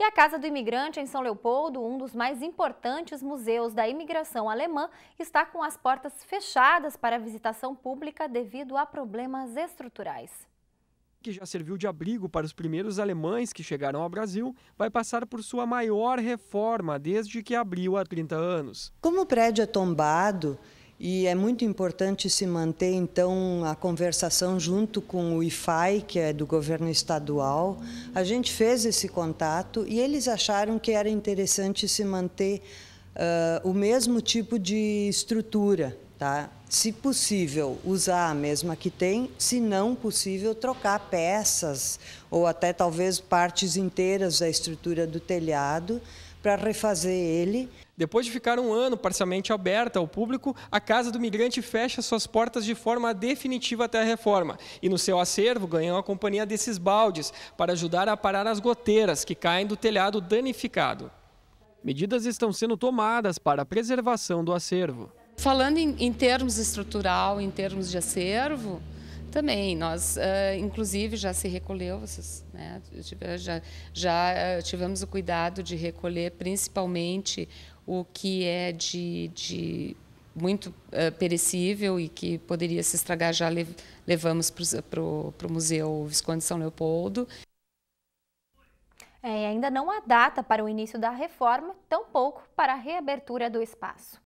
E a Casa do Imigrante em São Leopoldo, um dos mais importantes museus da imigração alemã, está com as portas fechadas para visitação pública devido a problemas estruturais. Que já serviu de abrigo para os primeiros alemães que chegaram ao Brasil, vai passar por sua maior reforma desde que abriu há 30 anos. Como o prédio é tombado, e é muito importante se manter, então, a conversação junto com o IFAI, que é do governo estadual. A gente fez esse contato e eles acharam que era interessante se manter uh, o mesmo tipo de estrutura, tá? Se possível, usar a mesma que tem, se não possível, trocar peças ou até talvez partes inteiras da estrutura do telhado para refazer ele. Depois de ficar um ano parcialmente aberta ao público, a Casa do Migrante fecha suas portas de forma definitiva até a reforma. E no seu acervo ganhou a companhia desses baldes para ajudar a parar as goteiras que caem do telhado danificado. Medidas estão sendo tomadas para a preservação do acervo. Falando em, em termos estrutural, em termos de acervo, também, nós, uh, inclusive, já se recolheu, vocês, né, já, já ah, tivemos o cuidado de recolher principalmente o que é de, de muito uh, perecível e que poderia se estragar, já lev levamos para o Museu Visconde São Leopoldo. É, ainda não há data para o início da reforma, tampouco para a reabertura do espaço.